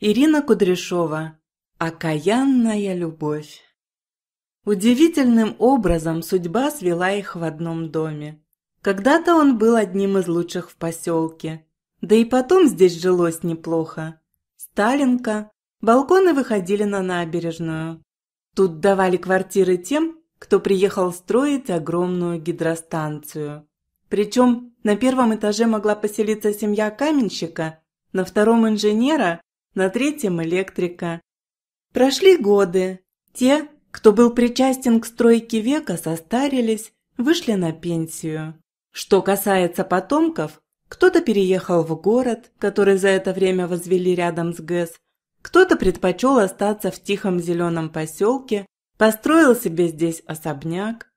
Ирина Кудряшова. «Окаянная любовь». Удивительным образом судьба свела их в одном доме. Когда-то он был одним из лучших в поселке. Да и потом здесь жилось неплохо. Сталинка, балконы выходили на набережную. Тут давали квартиры тем, кто приехал строить огромную гидростанцию. Причем на первом этаже могла поселиться семья каменщика, на втором инженера, на третьем электрика. Прошли годы. Те, кто был причастен к стройке века, состарились, вышли на пенсию. Что касается потомков, кто-то переехал в город, который за это время возвели рядом с ГЭС, кто-то предпочел остаться в тихом зеленом поселке, построил себе здесь особняк,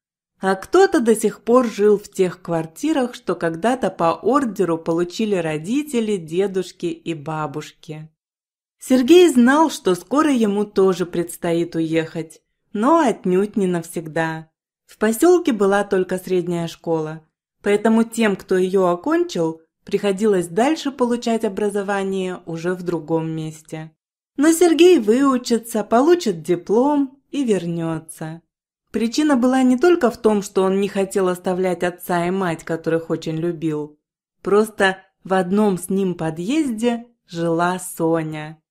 а кто-то до сих пор жил в тех квартирах, что когда-то по ордеру получили родители, дедушки и бабушки. Сергей знал, что скоро ему тоже предстоит уехать, но отнюдь не навсегда. В поселке была только средняя школа, поэтому тем, кто ее окончил, приходилось дальше получать образование уже в другом месте. Но Сергей выучится, получит диплом и вернется. Причина была не только в том, что он не хотел оставлять отца и мать, которых очень любил. Просто в одном с ним подъезде жила Соня.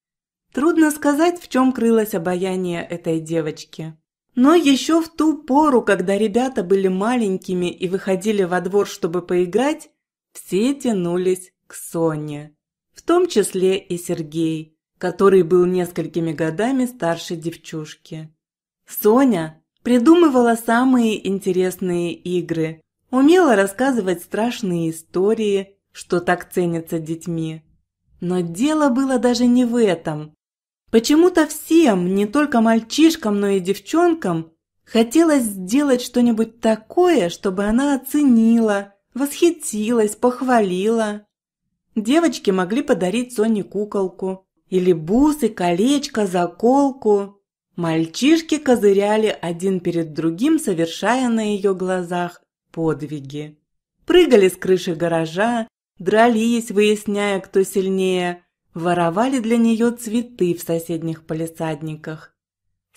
Трудно сказать, в чем крылось обаяние этой девочки. Но еще в ту пору, когда ребята были маленькими и выходили во двор, чтобы поиграть, все тянулись к Соне, в том числе и Сергей, который был несколькими годами старше девчушки. Соня придумывала самые интересные игры, умела рассказывать страшные истории, что так ценится детьми. Но дело было даже не в этом, Почему-то всем, не только мальчишкам, но и девчонкам, хотелось сделать что-нибудь такое, чтобы она оценила, восхитилась, похвалила. Девочки могли подарить Соне куколку или бусы, колечко, заколку. Мальчишки козыряли один перед другим, совершая на ее глазах подвиги. Прыгали с крыши гаража, дрались, выясняя, кто сильнее, воровали для нее цветы в соседних полисадниках.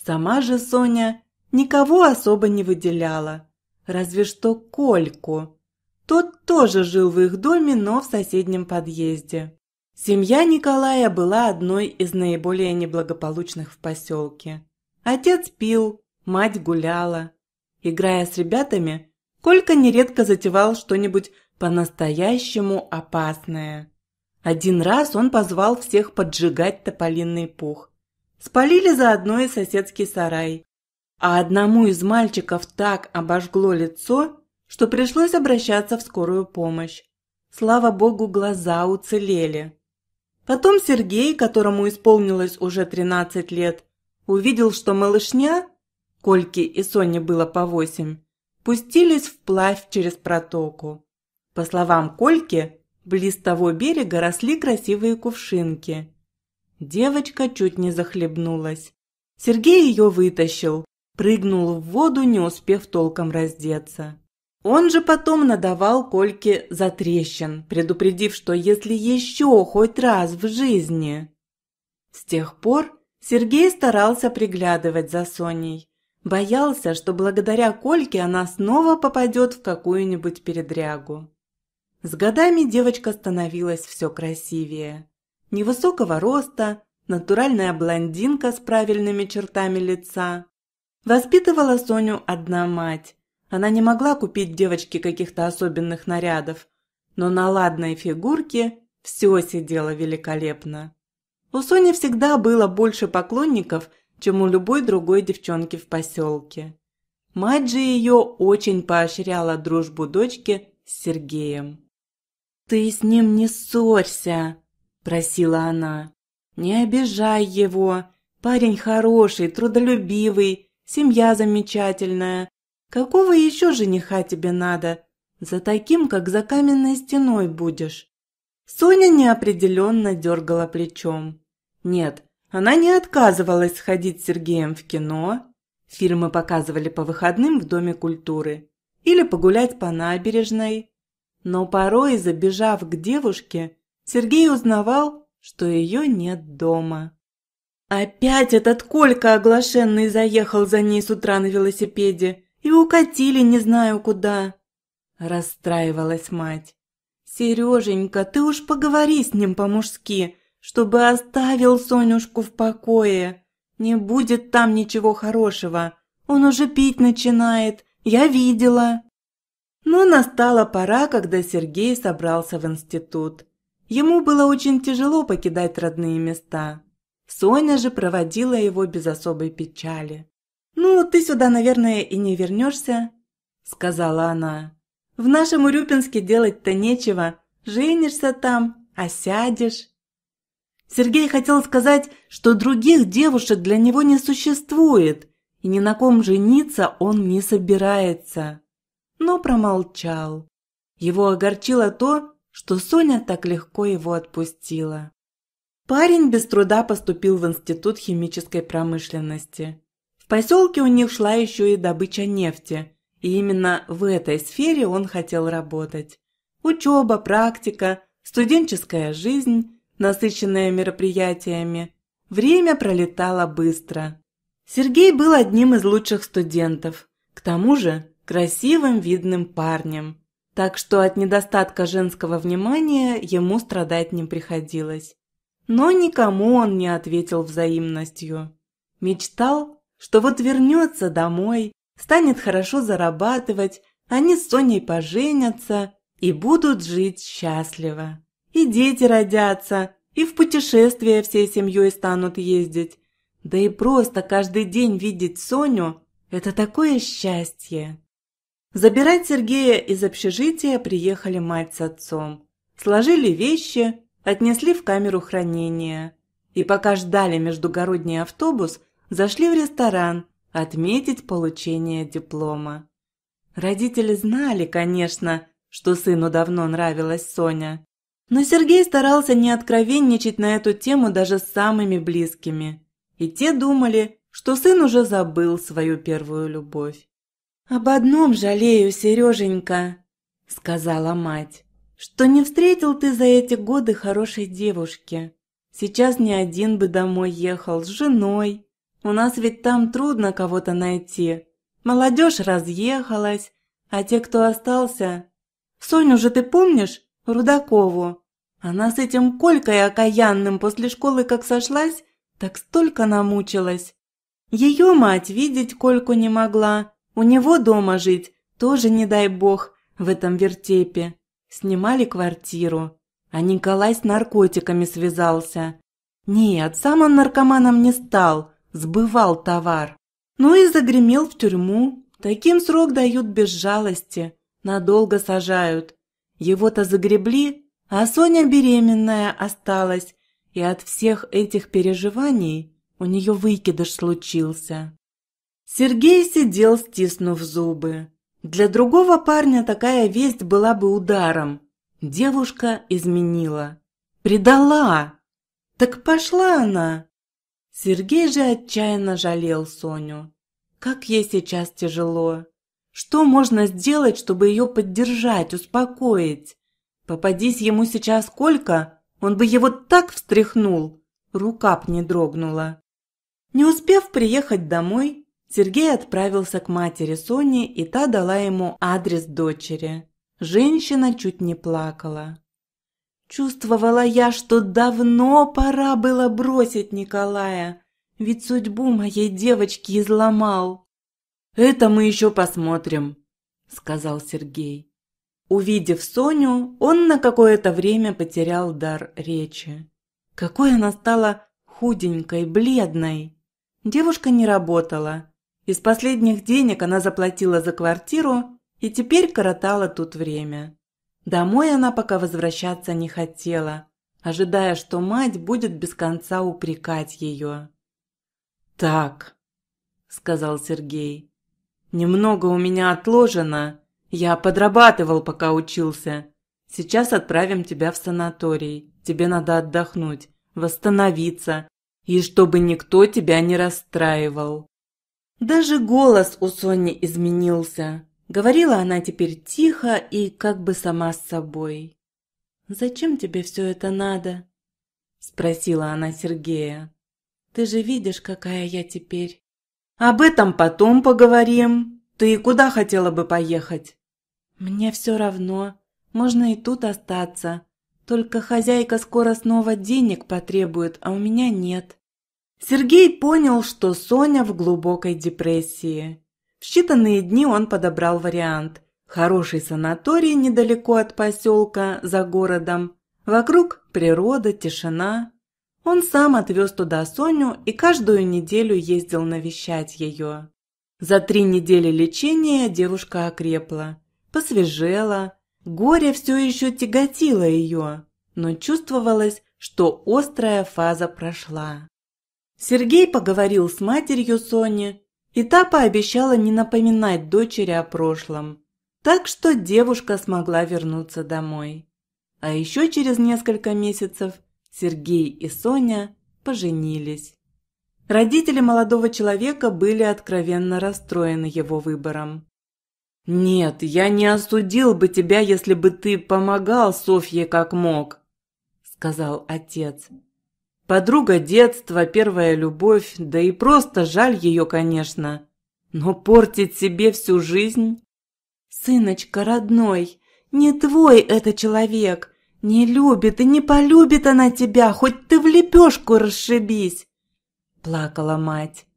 Сама же Соня никого особо не выделяла, разве что Кольку. Тот тоже жил в их доме, но в соседнем подъезде. Семья Николая была одной из наиболее неблагополучных в поселке. Отец пил, мать гуляла. Играя с ребятами, Колька нередко затевал что-нибудь по-настоящему опасное. Один раз он позвал всех поджигать тополинный пух. Спалили заодно и соседский сарай. А одному из мальчиков так обожгло лицо, что пришлось обращаться в скорую помощь. Слава богу, глаза уцелели. Потом Сергей, которому исполнилось уже 13 лет, увидел, что малышня, Кольке и Соне было по восемь, пустились вплавь через протоку. По словам Кольки, Близ того берега росли красивые кувшинки. Девочка чуть не захлебнулась. Сергей ее вытащил, прыгнул в воду, не успев толком раздеться. Он же потом надавал Кольке затрещин, предупредив, что если еще хоть раз в жизни. С тех пор Сергей старался приглядывать за Соней. Боялся, что благодаря Кольке она снова попадет в какую-нибудь передрягу. С годами девочка становилась все красивее. Невысокого роста, натуральная блондинка с правильными чертами лица. Воспитывала Соню одна мать. Она не могла купить девочке каких-то особенных нарядов, но на ладной фигурке все сидело великолепно. У Сони всегда было больше поклонников, чем у любой другой девчонки в поселке. Мать же ее очень поощряла дружбу дочки с Сергеем. «Ты с ним не ссорься!» – просила она. «Не обижай его! Парень хороший, трудолюбивый, семья замечательная. Какого еще жениха тебе надо? За таким, как за каменной стеной будешь!» Соня неопределенно дергала плечом. Нет, она не отказывалась сходить с Сергеем в кино. Фильмы показывали по выходным в Доме культуры. Или погулять по набережной. Но порой, забежав к девушке, Сергей узнавал, что ее нет дома. Опять этот Колька оглашенный заехал за ней с утра на велосипеде и укатили не знаю куда. Расстраивалась мать. «Сереженька, ты уж поговори с ним по-мужски, чтобы оставил Сонюшку в покое. Не будет там ничего хорошего. Он уже пить начинает, я видела». Но настала пора, когда Сергей собрался в институт. Ему было очень тяжело покидать родные места. Соня же проводила его без особой печали. «Ну, ты сюда, наверное, и не вернешься», – сказала она. «В нашем Урюпинске делать-то нечего. Женишься там, а сядешь». Сергей хотел сказать, что других девушек для него не существует, и ни на ком жениться он не собирается но промолчал. Его огорчило то, что Соня так легко его отпустила. Парень без труда поступил в Институт химической промышленности. В поселке у них шла еще и добыча нефти, и именно в этой сфере он хотел работать. Учеба, практика, студенческая жизнь, насыщенная мероприятиями. Время пролетало быстро. Сергей был одним из лучших студентов. К тому же красивым видным парнем. Так что от недостатка женского внимания ему страдать не приходилось. Но никому он не ответил взаимностью. Мечтал, что вот вернется домой, станет хорошо зарабатывать, они с Соней поженятся и будут жить счастливо. И дети родятся, и в путешествия всей семьей станут ездить. Да и просто каждый день видеть Соню – это такое счастье. Забирать Сергея из общежития приехали мать с отцом. Сложили вещи, отнесли в камеру хранения. И пока ждали междугородний автобус, зашли в ресторан отметить получение диплома. Родители знали, конечно, что сыну давно нравилась Соня. Но Сергей старался не откровенничать на эту тему даже с самыми близкими. И те думали, что сын уже забыл свою первую любовь. «Об одном жалею, Сереженька», – сказала мать, – «что не встретил ты за эти годы хорошей девушки. Сейчас не один бы домой ехал, с женой. У нас ведь там трудно кого-то найти. Молодежь разъехалась, а те, кто остался... Соню же ты помнишь? Рудакову. Она с этим Колькой окаянным после школы как сошлась, так столько намучилась. Ее мать видеть Кольку не могла, у него дома жить тоже, не дай бог, в этом вертепе. Снимали квартиру. А Николай с наркотиками связался. Нет, сам он наркоманом не стал, сбывал товар. Ну и загремел в тюрьму. Таким срок дают без жалости, надолго сажают. Его-то загребли, а Соня беременная осталась, и от всех этих переживаний у нее выкидыш случился. Сергей сидел, стиснув зубы. Для другого парня такая весть была бы ударом. Девушка изменила. Предала! Так пошла она! Сергей же отчаянно жалел Соню. Как ей сейчас тяжело. Что можно сделать, чтобы ее поддержать, успокоить? Попадись ему сейчас сколько, он бы его так встряхнул. Рука б не дрогнула. Не успев приехать домой, Сергей отправился к матери Сони, и та дала ему адрес дочери. Женщина чуть не плакала. Чувствовала я, что давно пора было бросить Николая, ведь судьбу моей девочки изломал. «Это мы еще посмотрим», – сказал Сергей. Увидев Соню, он на какое-то время потерял дар речи. Какой она стала худенькой, бледной. Девушка не работала – из последних денег она заплатила за квартиру и теперь коротала тут время. Домой она пока возвращаться не хотела, ожидая, что мать будет без конца упрекать ее. «Так», – сказал Сергей, – «немного у меня отложено. Я подрабатывал, пока учился. Сейчас отправим тебя в санаторий. Тебе надо отдохнуть, восстановиться, и чтобы никто тебя не расстраивал». Даже голос у Сони изменился. Говорила она теперь тихо и как бы сама с собой. «Зачем тебе все это надо?» – спросила она Сергея. «Ты же видишь, какая я теперь». «Об этом потом поговорим. Ты куда хотела бы поехать?» «Мне все равно. Можно и тут остаться. Только хозяйка скоро снова денег потребует, а у меня нет». Сергей понял, что Соня в глубокой депрессии. В считанные дни он подобрал вариант. Хороший санаторий недалеко от поселка, за городом. Вокруг природа, тишина. Он сам отвез туда Соню и каждую неделю ездил навещать ее. За три недели лечения девушка окрепла, посвежела. Горе все еще тяготило ее, но чувствовалось, что острая фаза прошла. Сергей поговорил с матерью Сони, и та пообещала не напоминать дочери о прошлом, так что девушка смогла вернуться домой. А еще через несколько месяцев Сергей и Соня поженились. Родители молодого человека были откровенно расстроены его выбором. «Нет, я не осудил бы тебя, если бы ты помогал Софье как мог», – сказал отец. Подруга детства, первая любовь, да и просто жаль ее, конечно. Но портить себе всю жизнь? Сыночка родной, не твой это человек. Не любит и не полюбит она тебя, хоть ты в лепешку расшибись. Плакала мать.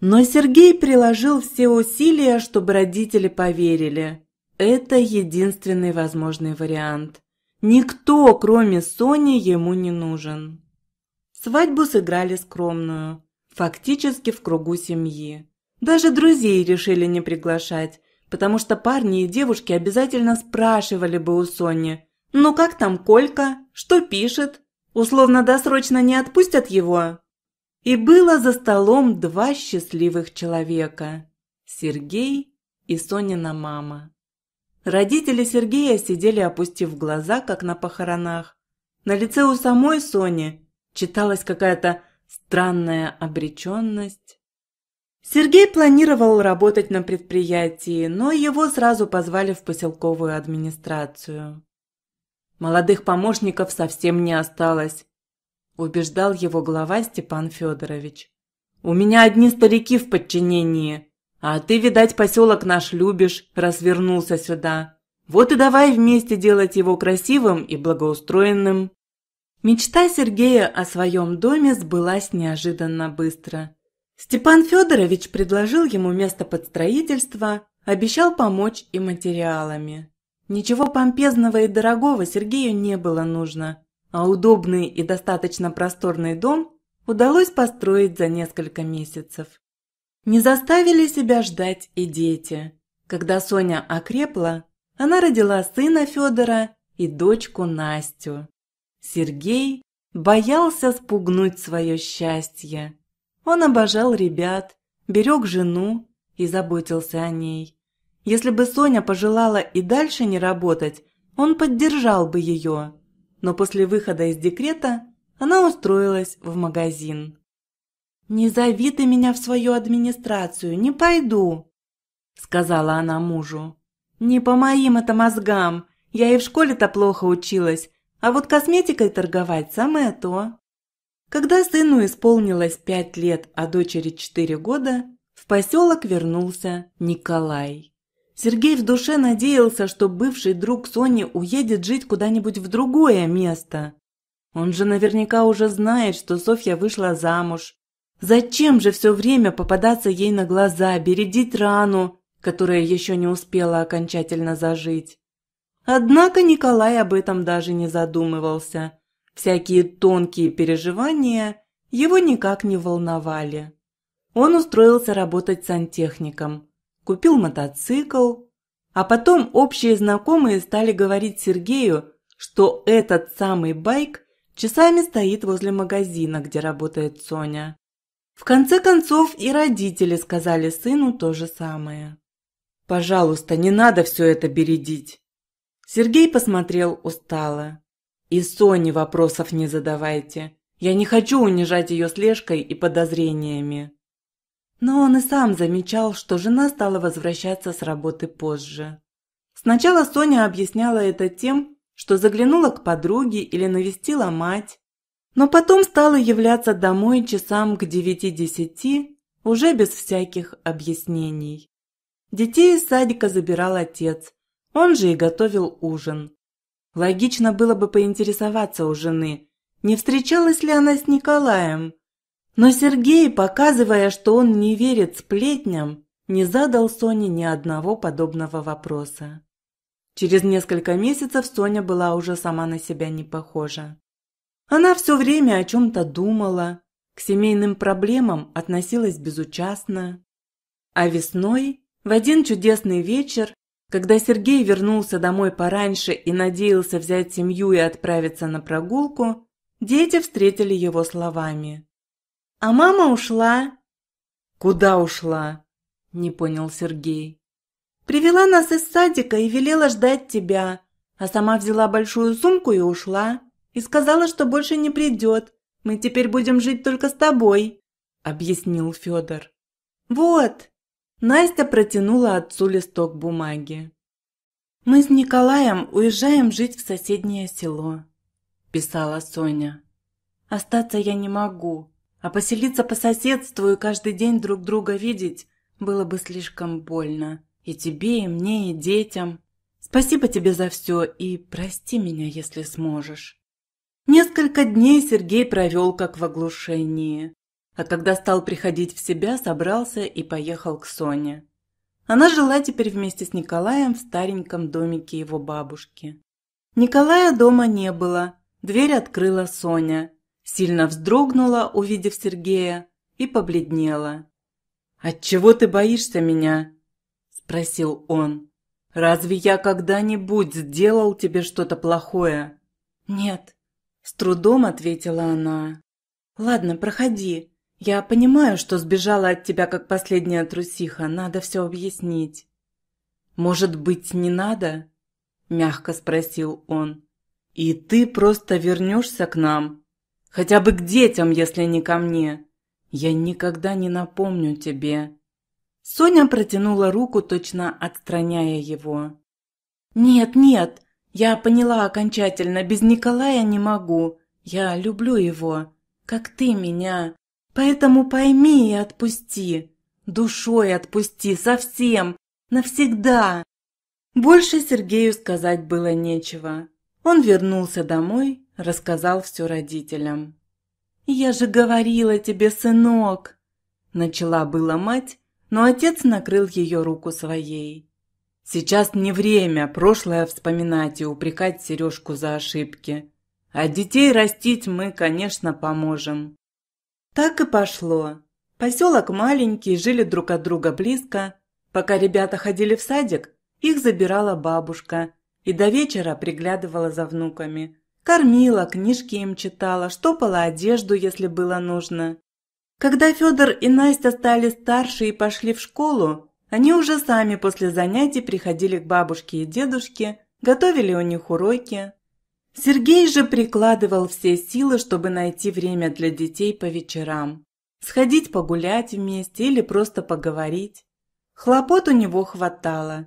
Но Сергей приложил все усилия, чтобы родители поверили. Это единственный возможный вариант. Никто, кроме Сони, ему не нужен. Свадьбу сыграли скромную, фактически в кругу семьи. Даже друзей решили не приглашать, потому что парни и девушки обязательно спрашивали бы у Сони, «Ну как там Колька? Что пишет? Условно-досрочно не отпустят его?» И было за столом два счастливых человека – Сергей и Сонина мама. Родители Сергея сидели, опустив глаза, как на похоронах. На лице у самой Сони Читалась какая-то странная обреченность. Сергей планировал работать на предприятии, но его сразу позвали в поселковую администрацию. Молодых помощников совсем не осталось, убеждал его глава Степан Федорович. У меня одни старики в подчинении, а ты, видать, поселок наш любишь, развернулся сюда. Вот и давай вместе делать его красивым и благоустроенным. Мечта Сергея о своем доме сбылась неожиданно быстро. Степан Федорович предложил ему место под строительство, обещал помочь и материалами. Ничего помпезного и дорогого Сергею не было нужно, а удобный и достаточно просторный дом удалось построить за несколько месяцев. Не заставили себя ждать и дети. Когда Соня окрепла, она родила сына Федора и дочку Настю. Сергей боялся спугнуть свое счастье. Он обожал ребят, берег жену и заботился о ней. Если бы Соня пожелала и дальше не работать, он поддержал бы ее. Но после выхода из декрета она устроилась в магазин. «Не зови ты меня в свою администрацию, не пойду», – сказала она мужу. «Не по моим это мозгам. Я и в школе-то плохо училась, а вот косметикой торговать самое то. Когда сыну исполнилось пять лет, а дочери четыре года, в поселок вернулся Николай. Сергей в душе надеялся, что бывший друг Сони уедет жить куда-нибудь в другое место. Он же наверняка уже знает, что Софья вышла замуж. Зачем же все время попадаться ей на глаза, бередить рану, которая еще не успела окончательно зажить? Однако Николай об этом даже не задумывался. Всякие тонкие переживания его никак не волновали. Он устроился работать сантехником, купил мотоцикл, а потом общие знакомые стали говорить Сергею, что этот самый байк часами стоит возле магазина, где работает Соня. В конце концов и родители сказали сыну то же самое. «Пожалуйста, не надо все это бередить. Сергей посмотрел устало. «И Соне вопросов не задавайте. Я не хочу унижать ее слежкой и подозрениями». Но он и сам замечал, что жена стала возвращаться с работы позже. Сначала Соня объясняла это тем, что заглянула к подруге или навестила мать, но потом стала являться домой часам к девяти-десяти, уже без всяких объяснений. Детей из садика забирал отец, он же и готовил ужин. Логично было бы поинтересоваться у жены, не встречалась ли она с Николаем. Но Сергей, показывая, что он не верит сплетням, не задал Соне ни одного подобного вопроса. Через несколько месяцев Соня была уже сама на себя не похожа. Она все время о чем-то думала, к семейным проблемам относилась безучастно. А весной, в один чудесный вечер, когда Сергей вернулся домой пораньше и надеялся взять семью и отправиться на прогулку, дети встретили его словами. «А мама ушла». «Куда ушла?» – не понял Сергей. «Привела нас из садика и велела ждать тебя, а сама взяла большую сумку и ушла, и сказала, что больше не придет. Мы теперь будем жить только с тобой», – объяснил Федор. «Вот!» Настя протянула отцу листок бумаги. «Мы с Николаем уезжаем жить в соседнее село», – писала Соня. «Остаться я не могу, а поселиться по соседству и каждый день друг друга видеть было бы слишком больно. И тебе, и мне, и детям. Спасибо тебе за все и прости меня, если сможешь». Несколько дней Сергей провел как в оглушении. А когда стал приходить в себя, собрался и поехал к Соне. Она жила теперь вместе с Николаем в стареньком домике его бабушки. Николая дома не было. Дверь открыла Соня. Сильно вздрогнула, увидев Сергея, и побледнела. «Отчего ты боишься меня?» – спросил он. «Разве я когда-нибудь сделал тебе что-то плохое?» «Нет», – с трудом ответила она. «Ладно, проходи. «Я понимаю, что сбежала от тебя, как последняя трусиха. Надо все объяснить». «Может быть, не надо?» – мягко спросил он. «И ты просто вернешься к нам? Хотя бы к детям, если не ко мне. Я никогда не напомню тебе». Соня протянула руку, точно отстраняя его. «Нет, нет, я поняла окончательно, без Николая не могу. Я люблю его, как ты меня. Поэтому пойми и отпусти, душой отпусти совсем, навсегда. Больше Сергею сказать было нечего. Он вернулся домой, рассказал все родителям. «Я же говорила тебе, сынок!» Начала была мать, но отец накрыл ее руку своей. «Сейчас не время прошлое вспоминать и упрекать Сережку за ошибки. А детей растить мы, конечно, поможем. Так и пошло. Поселок маленький, жили друг от друга близко. Пока ребята ходили в садик, их забирала бабушка и до вечера приглядывала за внуками. Кормила, книжки им читала, штопала одежду, если было нужно. Когда Федор и Настя стали старше и пошли в школу, они уже сами после занятий приходили к бабушке и дедушке, готовили у них уроки, Сергей же прикладывал все силы, чтобы найти время для детей по вечерам. Сходить погулять вместе или просто поговорить. Хлопот у него хватало.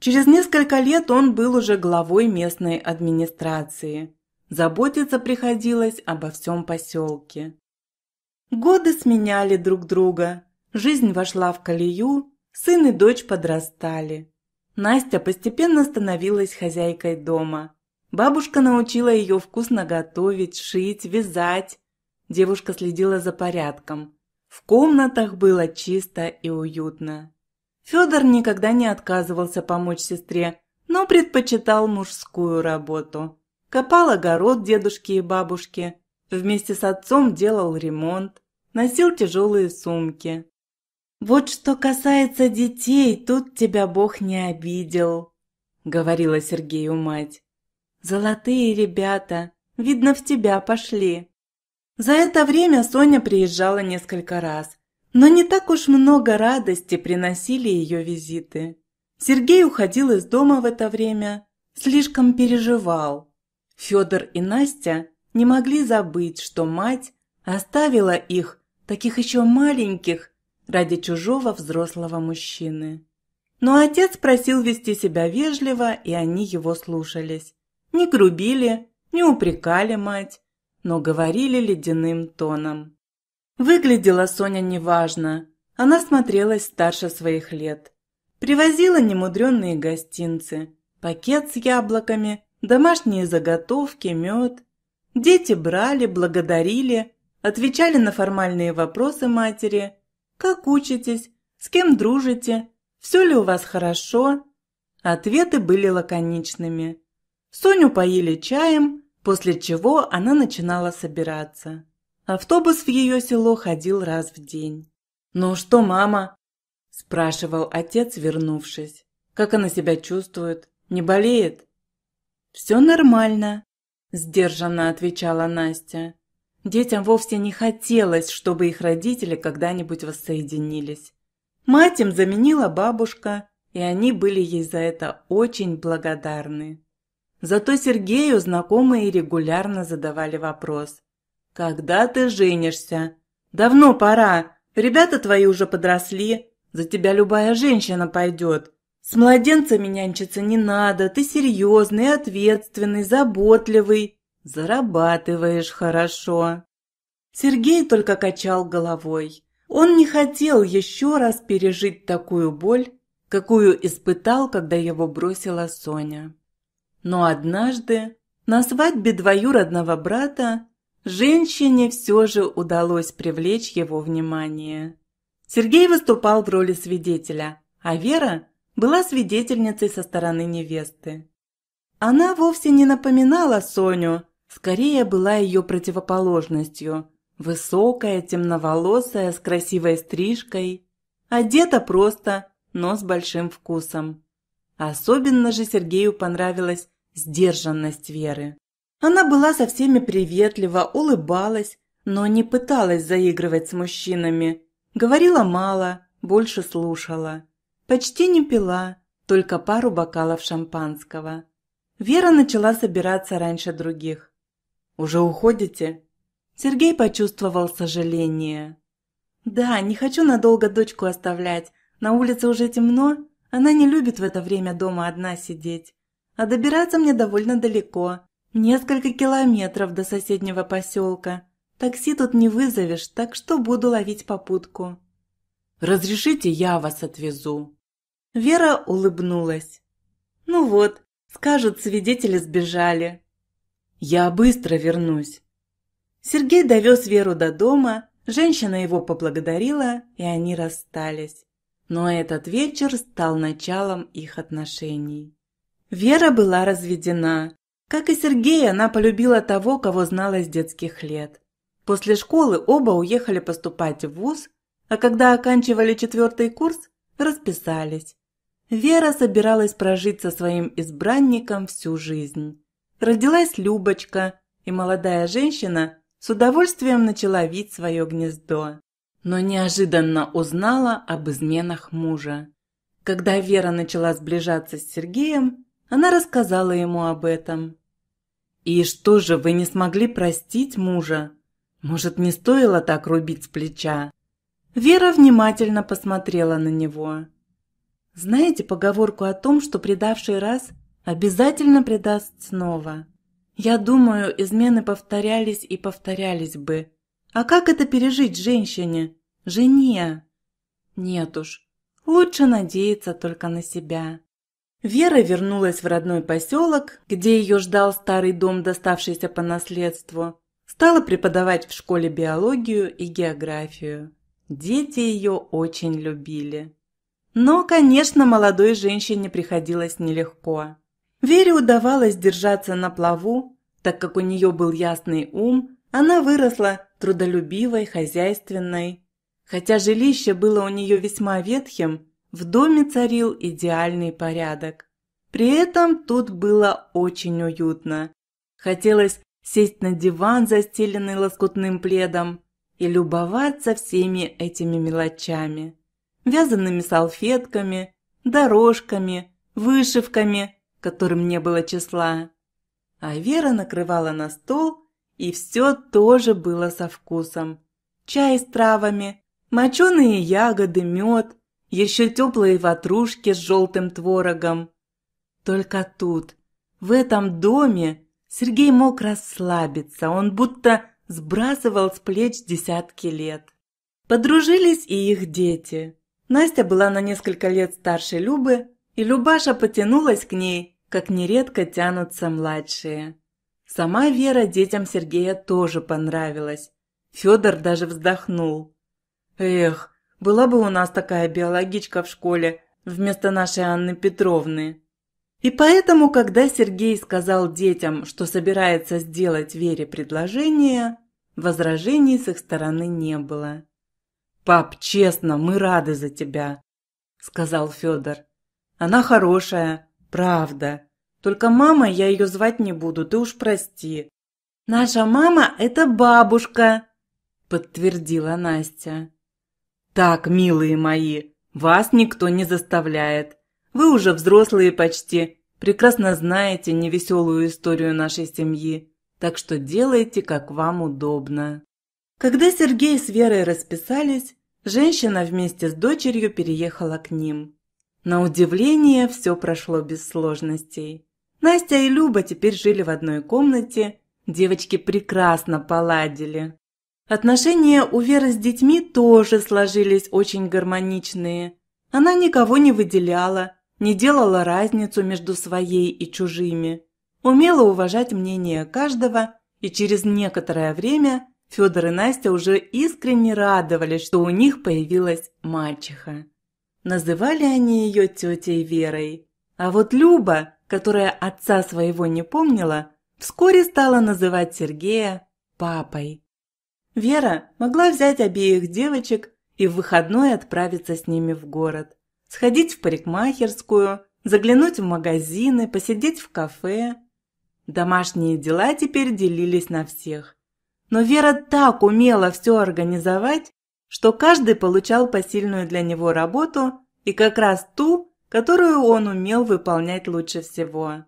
Через несколько лет он был уже главой местной администрации. Заботиться приходилось обо всем поселке. Годы сменяли друг друга. Жизнь вошла в колею, сын и дочь подрастали. Настя постепенно становилась хозяйкой дома – Бабушка научила ее вкусно готовить, шить, вязать. Девушка следила за порядком. В комнатах было чисто и уютно. Федор никогда не отказывался помочь сестре, но предпочитал мужскую работу. Копал огород дедушки и бабушки, вместе с отцом делал ремонт, носил тяжелые сумки. «Вот что касается детей, тут тебя Бог не обидел», — говорила Сергею мать. Золотые ребята, видно, в тебя пошли. За это время Соня приезжала несколько раз, но не так уж много радости приносили ее визиты. Сергей уходил из дома в это время, слишком переживал. Федор и Настя не могли забыть, что мать оставила их, таких еще маленьких, ради чужого взрослого мужчины. Но отец просил вести себя вежливо, и они его слушались. Не грубили, не упрекали мать, но говорили ледяным тоном. Выглядела Соня неважно, она смотрелась старше своих лет. Привозила немудренные гостинцы, пакет с яблоками, домашние заготовки, мед. Дети брали, благодарили, отвечали на формальные вопросы матери. «Как учитесь? С кем дружите? Все ли у вас хорошо?» Ответы были лаконичными. Соню поили чаем, после чего она начинала собираться. Автобус в ее село ходил раз в день. «Ну что, мама?» – спрашивал отец, вернувшись. «Как она себя чувствует? Не болеет?» «Все нормально», – сдержанно отвечала Настя. Детям вовсе не хотелось, чтобы их родители когда-нибудь воссоединились. Мать им заменила бабушка, и они были ей за это очень благодарны. Зато Сергею знакомые регулярно задавали вопрос. «Когда ты женишься?» «Давно пора. Ребята твои уже подросли. За тебя любая женщина пойдет. С младенцами нянчиться не надо. Ты серьезный, ответственный, заботливый. Зарабатываешь хорошо». Сергей только качал головой. Он не хотел еще раз пережить такую боль, какую испытал, когда его бросила Соня. Но однажды на свадьбе двоюродного брата женщине все же удалось привлечь его внимание. Сергей выступал в роли свидетеля, а Вера была свидетельницей со стороны невесты. Она вовсе не напоминала Соню, скорее была ее противоположностью – высокая, темноволосая, с красивой стрижкой, одета просто, но с большим вкусом. Особенно же Сергею понравилась сдержанность Веры. Она была со всеми приветлива, улыбалась, но не пыталась заигрывать с мужчинами. Говорила мало, больше слушала. Почти не пила, только пару бокалов шампанского. Вера начала собираться раньше других. «Уже уходите?» Сергей почувствовал сожаление. «Да, не хочу надолго дочку оставлять. На улице уже темно, она не любит в это время дома одна сидеть. А добираться мне довольно далеко. Несколько километров до соседнего поселка. Такси тут не вызовешь, так что буду ловить попутку. «Разрешите, я вас отвезу». Вера улыбнулась. «Ну вот, скажут, свидетели сбежали». «Я быстро вернусь». Сергей довез Веру до дома, женщина его поблагодарила, и они расстались но этот вечер стал началом их отношений. Вера была разведена. Как и Сергей, она полюбила того, кого знала с детских лет. После школы оба уехали поступать в вуз, а когда оканчивали четвертый курс, расписались. Вера собиралась прожить со своим избранником всю жизнь. Родилась Любочка, и молодая женщина с удовольствием начала вить свое гнездо но неожиданно узнала об изменах мужа. Когда Вера начала сближаться с Сергеем, она рассказала ему об этом. «И что же, вы не смогли простить мужа? Может, не стоило так рубить с плеча?» Вера внимательно посмотрела на него. «Знаете поговорку о том, что предавший раз обязательно предаст снова? Я думаю, измены повторялись и повторялись бы, а как это пережить женщине, жене? Нет уж, лучше надеяться только на себя. Вера вернулась в родной поселок, где ее ждал старый дом, доставшийся по наследству. Стала преподавать в школе биологию и географию. Дети ее очень любили. Но, конечно, молодой женщине приходилось нелегко. Вере удавалось держаться на плаву, так как у нее был ясный ум, она выросла трудолюбивой, хозяйственной. Хотя жилище было у нее весьма ветхим, в доме царил идеальный порядок. При этом тут было очень уютно. Хотелось сесть на диван, застеленный лоскутным пледом, и любоваться всеми этими мелочами. вязанными салфетками, дорожками, вышивками, которым не было числа. А Вера накрывала на стол и все тоже было со вкусом. Чай с травами, моченые ягоды, мед, еще теплые ватрушки с желтым творогом. Только тут, в этом доме, Сергей мог расслабиться, он будто сбрасывал с плеч десятки лет. Подружились и их дети. Настя была на несколько лет старше Любы, и Любаша потянулась к ней, как нередко тянутся младшие. Сама Вера детям Сергея тоже понравилась. Федор даже вздохнул. «Эх, была бы у нас такая биологичка в школе вместо нашей Анны Петровны». И поэтому, когда Сергей сказал детям, что собирается сделать Вере предложение, возражений с их стороны не было. «Пап, честно, мы рады за тебя», – сказал Федор. «Она хорошая, правда. Только мама я ее звать не буду, ты уж прости. Наша мама – это бабушка, подтвердила Настя. Так, милые мои, вас никто не заставляет. Вы уже взрослые почти, прекрасно знаете невеселую историю нашей семьи, так что делайте, как вам удобно. Когда Сергей с Верой расписались, женщина вместе с дочерью переехала к ним. На удивление все прошло без сложностей. Настя и Люба теперь жили в одной комнате, девочки прекрасно поладили. Отношения у Веры с детьми тоже сложились очень гармоничные. Она никого не выделяла, не делала разницу между своей и чужими. Умела уважать мнение каждого, и через некоторое время Федор и Настя уже искренне радовались, что у них появилась мачеха. Называли они ее тетей Верой. А вот Люба которая отца своего не помнила, вскоре стала называть Сергея папой. Вера могла взять обеих девочек и в выходной отправиться с ними в город, сходить в парикмахерскую, заглянуть в магазины, посидеть в кафе. Домашние дела теперь делились на всех. Но Вера так умела все организовать, что каждый получал посильную для него работу и как раз ту, которую он умел выполнять лучше всего.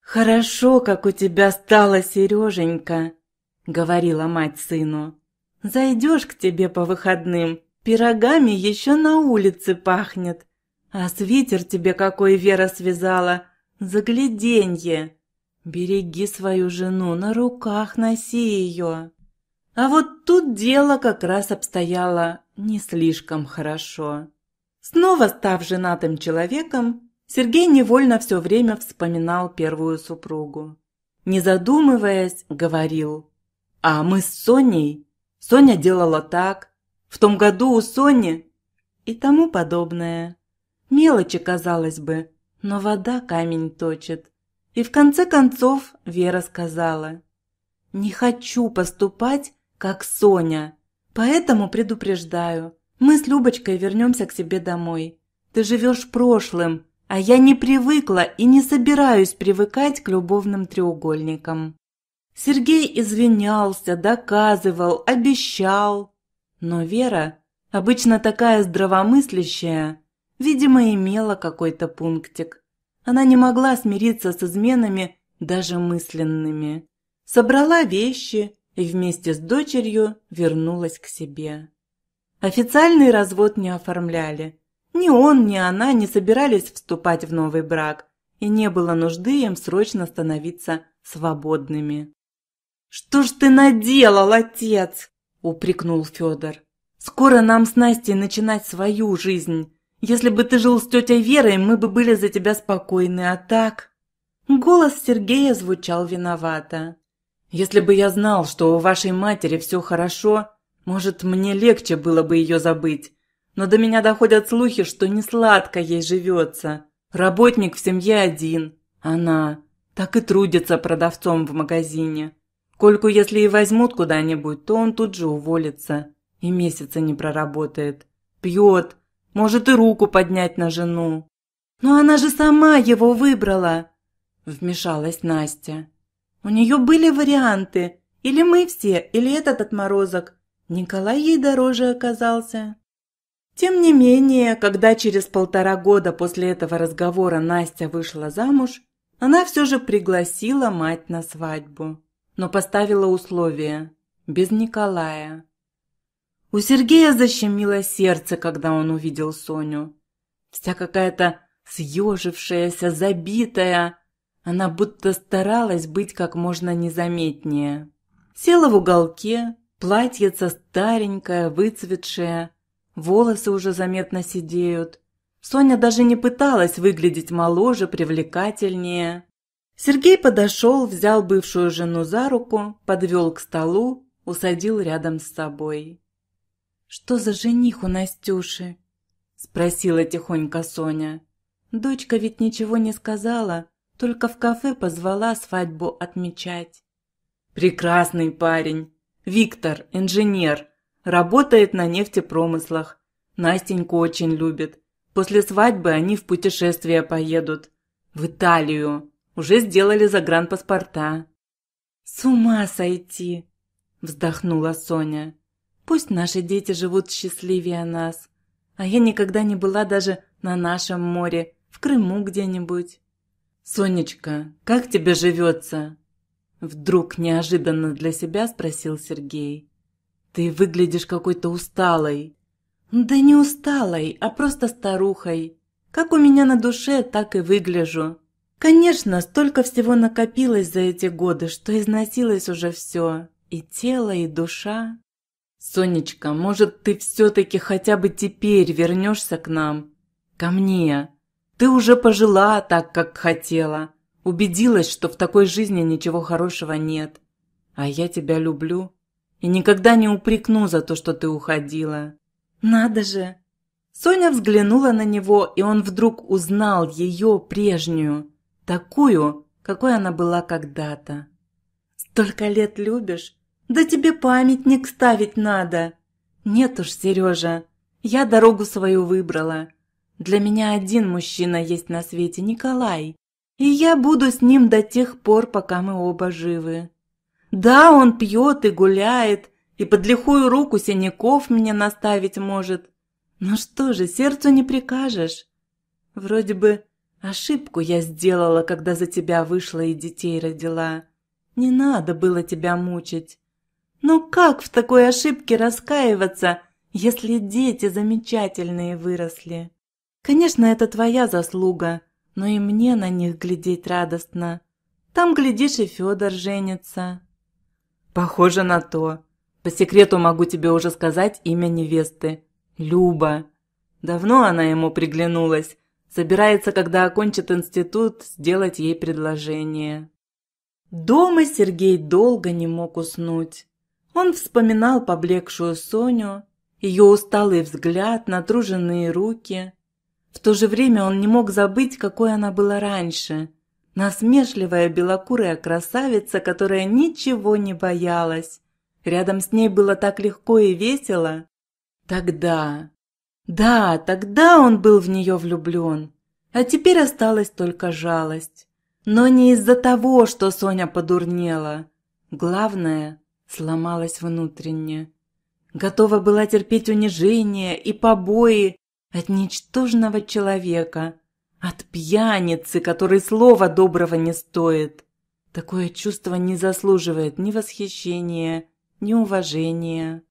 «Хорошо, как у тебя стало, Сереженька», – говорила мать сыну. «Зайдешь к тебе по выходным, пирогами еще на улице пахнет, а свитер тебе какой Вера связала, загляденье. Береги свою жену, на руках носи ее». А вот тут дело как раз обстояло не слишком хорошо. Снова став женатым человеком, Сергей невольно все время вспоминал первую супругу. Не задумываясь, говорил, «А мы с Соней? Соня делала так. В том году у Сони?» И тому подобное. Мелочи, казалось бы, но вода камень точит. И в конце концов Вера сказала, «Не хочу поступать, как Соня, поэтому предупреждаю, мы с Любочкой вернемся к себе домой. Ты живешь прошлым, а я не привыкла и не собираюсь привыкать к любовным треугольникам. Сергей извинялся, доказывал, обещал. Но Вера, обычно такая здравомыслящая, видимо, имела какой-то пунктик. Она не могла смириться с изменами, даже мысленными. Собрала вещи и вместе с дочерью вернулась к себе. Официальный развод не оформляли. Ни он, ни она не собирались вступать в новый брак, и не было нужды им срочно становиться свободными. «Что ж ты наделал, отец?» – упрекнул Федор. «Скоро нам с Настей начинать свою жизнь. Если бы ты жил с тетей Верой, мы бы были за тебя спокойны, а так...» Голос Сергея звучал виновато. «Если бы я знал, что у вашей матери все хорошо, может, мне легче было бы ее забыть. Но до меня доходят слухи, что не сладко ей живется. Работник в семье один. Она так и трудится продавцом в магазине. Кольку, если и возьмут куда-нибудь, то он тут же уволится и месяца не проработает. Пьет, может и руку поднять на жену. Но она же сама его выбрала, вмешалась Настя. У нее были варианты. Или мы все, или этот отморозок. Николай ей дороже оказался. Тем не менее, когда через полтора года после этого разговора Настя вышла замуж, она все же пригласила мать на свадьбу, но поставила условие – без Николая. У Сергея защемило сердце, когда он увидел Соню. Вся какая-то съежившаяся, забитая, она будто старалась быть как можно незаметнее. Села в уголке, Платьице старенькое, выцветшее, волосы уже заметно сидеют. Соня даже не пыталась выглядеть моложе, привлекательнее. Сергей подошел, взял бывшую жену за руку, подвел к столу, усадил рядом с собой. «Что за жених у Настюши?» – спросила тихонько Соня. «Дочка ведь ничего не сказала, только в кафе позвала свадьбу отмечать». «Прекрасный парень!» Виктор, инженер, работает на нефтепромыслах. Настеньку очень любит. После свадьбы они в путешествие поедут. В Италию. Уже сделали загранпаспорта. С ума сойти, вздохнула Соня. Пусть наши дети живут счастливее нас. А я никогда не была даже на нашем море, в Крыму где-нибудь. Сонечка, как тебе живется? Вдруг неожиданно для себя спросил Сергей. «Ты выглядишь какой-то усталой». «Да не усталой, а просто старухой. Как у меня на душе, так и выгляжу. Конечно, столько всего накопилось за эти годы, что износилось уже все. И тело, и душа». «Сонечка, может, ты все-таки хотя бы теперь вернешься к нам? Ко мне? Ты уже пожила так, как хотела». Убедилась, что в такой жизни ничего хорошего нет. А я тебя люблю и никогда не упрекну за то, что ты уходила. Надо же. Соня взглянула на него, и он вдруг узнал ее прежнюю, такую, какой она была когда-то. Столько лет любишь? Да тебе памятник ставить надо. Нет уж, Сережа, я дорогу свою выбрала. Для меня один мужчина есть на свете, Николай. И я буду с ним до тех пор, пока мы оба живы. Да, он пьет и гуляет, и под лихую руку синяков мне наставить может. Но что же, сердцу не прикажешь. Вроде бы ошибку я сделала, когда за тебя вышла и детей родила. Не надо было тебя мучить. Но ну как в такой ошибке раскаиваться, если дети замечательные выросли? Конечно, это твоя заслуга, но и мне на них глядеть радостно. Там, глядишь, и Федор женится». «Похоже на то. По секрету могу тебе уже сказать имя невесты. Люба. Давно она ему приглянулась. Собирается, когда окончит институт, сделать ей предложение». Дома Сергей долго не мог уснуть. Он вспоминал поблекшую Соню, ее усталый взгляд, натруженные руки – в то же время он не мог забыть, какой она была раньше. Насмешливая белокурая красавица, которая ничего не боялась. Рядом с ней было так легко и весело. Тогда... Да, тогда он был в нее влюблен. А теперь осталась только жалость. Но не из-за того, что Соня подурнела. Главное, сломалась внутренне. Готова была терпеть унижение и побои, от ничтожного человека, от пьяницы, который слова доброго не стоит. Такое чувство не заслуживает ни восхищения, ни уважения.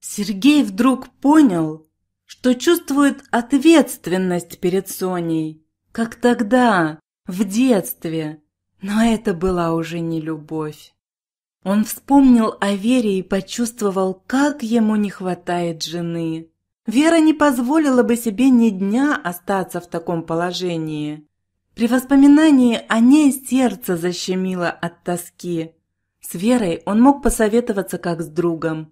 Сергей вдруг понял, что чувствует ответственность перед Соней, как тогда, в детстве, но это была уже не любовь. Он вспомнил о Вере и почувствовал, как ему не хватает жены. Вера не позволила бы себе ни дня остаться в таком положении. При воспоминании о ней сердце защемило от тоски. С Верой он мог посоветоваться как с другом.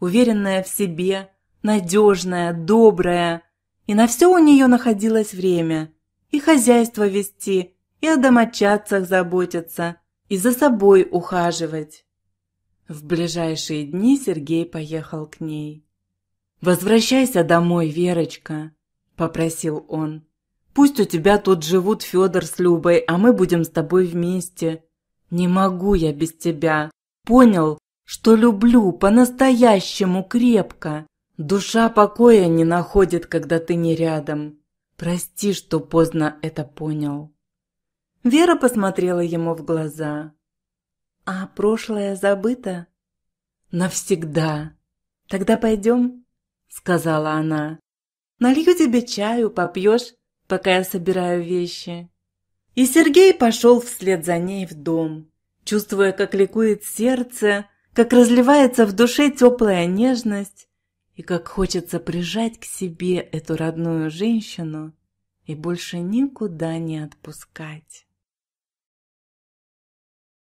Уверенная в себе, надежная, добрая. И на все у нее находилось время. И хозяйство вести, и о домочадцах заботиться, и за собой ухаживать. В ближайшие дни Сергей поехал к ней. «Возвращайся домой, Верочка», – попросил он. «Пусть у тебя тут живут Федор с Любой, а мы будем с тобой вместе. Не могу я без тебя. Понял, что люблю по-настоящему крепко. Душа покоя не находит, когда ты не рядом. Прости, что поздно это понял». Вера посмотрела ему в глаза. «А прошлое забыто?» «Навсегда. Тогда пойдем?» сказала она. «Налью тебе чаю, попьешь, пока я собираю вещи». И Сергей пошел вслед за ней в дом, чувствуя, как ликует сердце, как разливается в душе теплая нежность и как хочется прижать к себе эту родную женщину и больше никуда не отпускать.